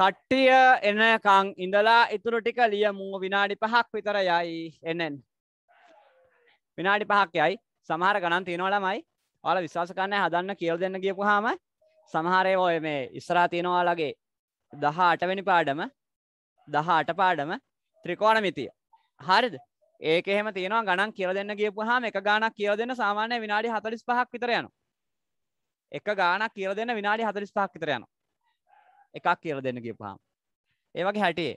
කට්ටිය එනකං ඉඳලා ඉතුරු ටික ලියමු විනාඩි පහක් විතර යයි එනෙන් විනාඩි පහක් යයි සමහර ගණන් තියෙනවලමයි ඔයාල විශ්වාස කරන්න හදන්න කියල් දෙන්න කියපුහාම සමහරේ ඔය මේ ඉස්සරා තියෙනවාලගේ දහ අටවැනි පාඩම දහ අට පාඩම ත්‍රිකෝණමිතිය හරිද ඒක එහෙම තියෙනවා ගණන් කියල දෙන්න කියපුහාම එක ගානක් කියල දෙන්න සාමාන්‍ය විනාඩි හතලිස් පහක් විතර යනවා එක ගානක් කියල දෙන්න විනාඩි හතලිස් පහක් විතර යනවා එකක් කියල දෙන්න ගිපහම් ඒ වගේ හැටියේ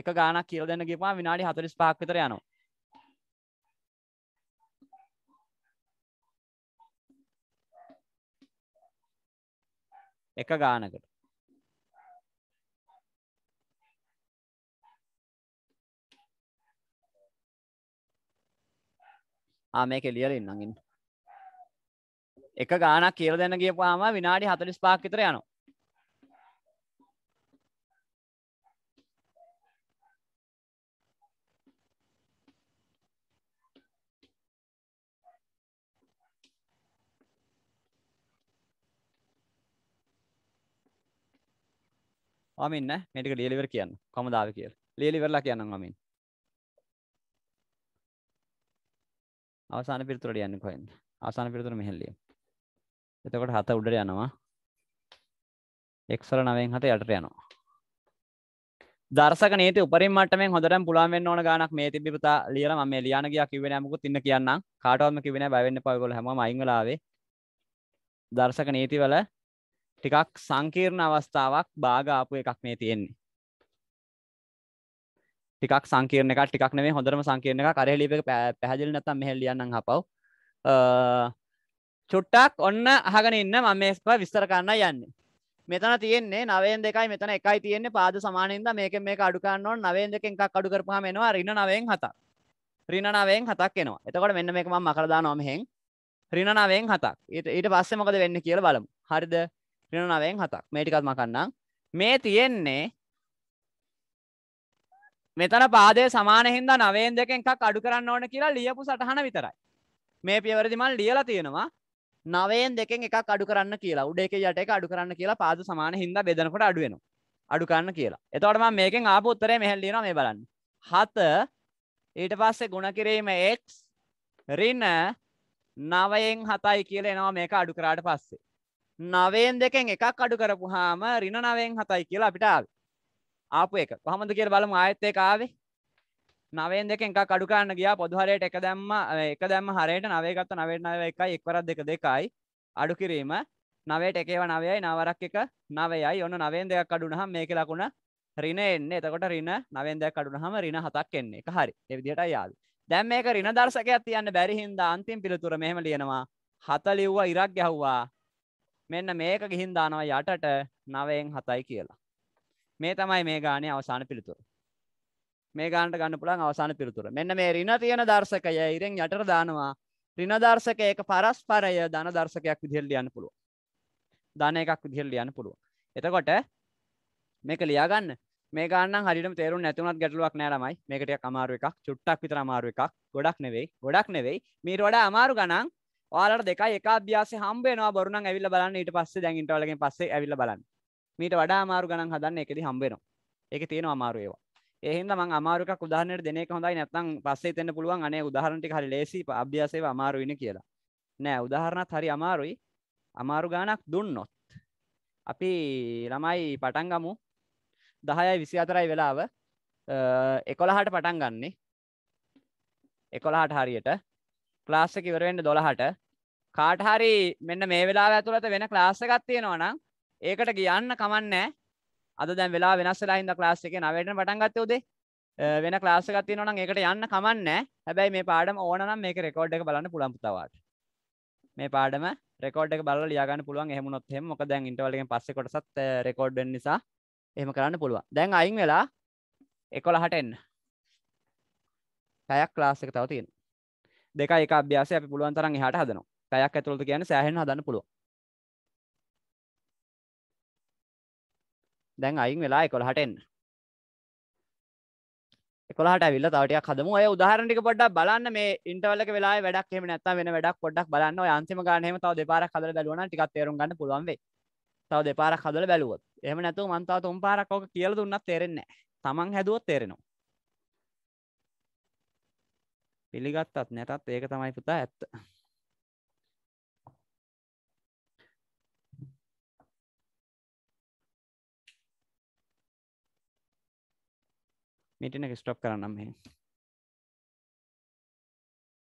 එක ගානක් කියල දෙන්න ගිපා විනාඩි හතරිස් පාක් විතර යනවා එක ගානකට ආ මේක ලියල ඉන්නගින් එක ගානක් කියල දෙන්න ගියපුහම විනාඩි හතලිස් පාක්කිතර යනවා මින්න මේටික ලියලිවර කියන්න කොමදාව කියල ලියලිවරලා කියන්න මින් අවසාන පිරිතුරට යන්න කොයින් අවසාන පිරිතුර මෙහැල්ලියීම එතකොට හත උඩට යනවා එක්සල නවෙන් හත යටට යනවා දර්ශක නීති උපරිම මට්ටමෙන් හොඳටම පුළුවන් වෙන්න ඕන ගානක් මේ තිබ්බේ පුතා ලියලා මම මේ ලියාන ගියා කිව්වේ නෑ මොකුත් ඉන්න කියන්නම් කාටවත්ම කිව්වේ නෑ බය වෙන්න එපා ඔයගොල්ලෝ හැමෝම අයින් වෙලා ආවේ දර්ශක නීති වල ටිකක් සංකීර්ණ අවස්ථාවක් බාග ආපු එකක් මේ තියෙන්නේ ටිකක් සංකීර්ණ එකක් ටිකක් නෙමෙයි හොඳටම සංකීර්ණ එකක් අර හෙලීප එක පැහැදිලි නැත්තම් මෙහෙ ලියන්නම් හපව් අ චුට්ටක් ඔන්න අහගෙන ඉන්න මම මේ ස්පා විස්තර කරන්න යන්නේ. මෙතන තියෙන්නේ 9න් 2යි මෙතන 1යි තියෙන්නේ පාද සමානින්ද මේකෙන් මේක අඩු කරන්න ඕන 9න් 2කින් එකක් අඩු කරපුවාම එනවා ඍණ 9න් 7ක්. ඍණ 9න් 7ක් එනවා. එතකොට මෙන්න මේක මම අකලා දානවා මෙහෙන්. ඍණ 9න් 7ක්. ඊට ඊට පස්සේ මොකද වෙන්නේ කියලා බලමු. හරිද? ඍණ 9න් 7ක්. මේ ටිකත් මම කරන්නම්. මේ තියෙන්නේ මෙතන පාදය සමානහින්ද නවයෙන් දෙකෙන් එකක් අඩු කරන්න ඕන කියලා ලියපු සටහන විතරයි. මේ පියවරදි මම ලියලා තියෙනවා නවයෙන් දෙකෙන් එකක් අඩු කරන්න කියලා උඩ එක යට එක අඩු කරන්න කියලා පාද සමාන හින්දා බෙදනකොට අඩු වෙනවා. අඩු කරන්න කියලා. එතකොට මම මේකෙන් ආපු උත්තරය මෙහෙල් ලියනවා මේ බලන්න. 7 ඊට පස්සේ ගුණ කිරීම x ඍණ 9න් 7යි කියලා එනවා මේක අඩු කරාට පස්සේ. 9න් දෙකෙන් එකක් අඩු කරපුවාම ඍණ 9න් 7යි කියලා අපිට ආවේ. ආපු එක. කොහමද කියලා බලමු ආයෙත් ඒක ආවේ. නවෙන් දෙක එකක් අඩු කරන්න ගියා පොදු හරයට එක දැම්ම එක දැම්ම හරයට නවය ගත්ත නවයට නව එකයි එක්වරක් දෙක දෙකයි අඩු කිරීම නවයට එකේව නවයයි නවරක් එක නවයයි ඔන්න නවෙන් දෙකක් අඩුනහම මේක ලකුණ රින එන්න එතකොට රින නවෙන් දෙකක් අඩුනහම රින හතක් එන්නේ එක හරි ඒ විදිහට යාලු දැන් මේක රින දර්ශකයක් තියන්න බැරි හින්දා අන්තිම පිළිතුර මෙහෙම ලියනවා හත ලිව්වා ඉරක් ගැහුවා මෙන්න මේක ගිහින් දානවා යටට නවයෙන් හතයි කියලා මේ තමයි මේ ගානේ අවසාන පිළිතුර මේ ගානට ගන්න පුළන් අවසාන පිරතුර මෙන්න මේ රින තියෙන දර්ශකය ඉරෙන් යටට දානවා රින දර්ශක ඒක පරස්පරය ධන දර්ශකයක් විදිහට ලියන්න පුළුවන් ධන එකක් විදිහට ලියන්න පුළුවන් එතකොට මේක ලියාගන්න මේ ගන්න හරිට තේරු නැතුනත් ගැටලුවක් නෑරමයි මේකටයක් අමාරු එකක් චුට්ටක් විතර අමාරු එකක් ගොඩක් නෙවෙයි ගොඩක් නෙවෙයි මීට වඩා අමාරු ගණන් ඔයාලට දෙකයි එක අභ්‍යාසය හම්බේනවා බොරුනම් ඇවිල්ලා බලන්න ඊට පස්සේ දැන් ඉන්ටර්වල් එකෙන් පස්සේ ඇවිල්ලා බලන්න මීට වඩා අමාරු ගණන් හදන්න ඒකෙදි හම්බ වෙනවා ඒකේ තියෙනවා අමාරු ඒවා එහින්ද මං අමාරුකක් උදාහරණයට දෙන එක හොඳයි නැත්නම් පස්සේ තෙන්න පුළුවන් අනේ උදාහරණ ටික හරි ලේසි අභ්‍යාසයේ අමාරු වෙන කියලා. නෑ උදාහරණත් හරි අමාරුයි. අමාරු ගාණක් දුන්නොත් අපි ළමයි පටන් ගමු 10යි 24යි වෙලාව 11ට පටන් ගන්නෙ 11ට හරියට ක්ලාස් එක ඉවර වෙන්න 12ට කාට හරි මෙන්න මේ වෙලාව ඇතුළත වෙන ක්ලාස් එකක් තියෙනවා නම් ඒකට ගියන්න කමන්නේ අද දැන් වෙලා වෙනස්සලා හින්දා ක්ලාස් එකේ 9ට පටන් ගත්තේ උදේ වෙන ක්ලාස් එකක් තියෙනවා නම් ඒකට යන්න කමන්නේ හැබැයි මේ පාඩම ඕන නම් මේක රෙකෝඩ් එක බලන්න පුළුවන් පුතාවාට මේ පාඩම රෙකෝඩ් එක බලලා ලියා ගන්න පුළුවන් එහෙම වුණොත් එහෙම මොකද දැන් ඉන්ටර්වල් එකෙන් පස්සේ කොටසත් රෙකෝඩ් වෙන නිසා එහෙම කරන්න පුළුවන් දැන් අයින් වෙලා 11ට එන්න පැයක් ක්ලාස් එක තව තියෙනවා දෙකයි එක අභ්‍යාසය අපි පුළුවන් තරම් එහාට හදනවා පැයක් ඇතුළත කියන්නේ සෑහෙන හදන්න පුළුවන් දැන් අයින් වෙලා 11ට එන්න 11ට ඇවිල්ලා තව ටිකක් හදමු ඔය උදාහරණ ටික පොඩ්ඩක් බලන්න මේ ඉන්ටර්වල් එක වෙලාවේ වැඩක් එහෙම නැත්නම් වෙන වැඩක් පොඩ්ඩක් බලන්න ඔය අන්තිම ගාන එහෙම තව දෙපාරක් හදලා බලුවා නම් ටිකක් තේරුම් ගන්න පුළුවන් වෙයි තව දෙපාරක් හදලා බලුවොත් එහෙම නැතුව මං තව තුන් පාරක් ඔක කියලා දුන්නත් තේරෙන්නේ නැහැ තමන් හැදුවොත් තේරෙනවා පිළිගත්තත් නැතත් ඒක තමයි පුතා ඇත්ත मीटिंग स्टॉप कराना में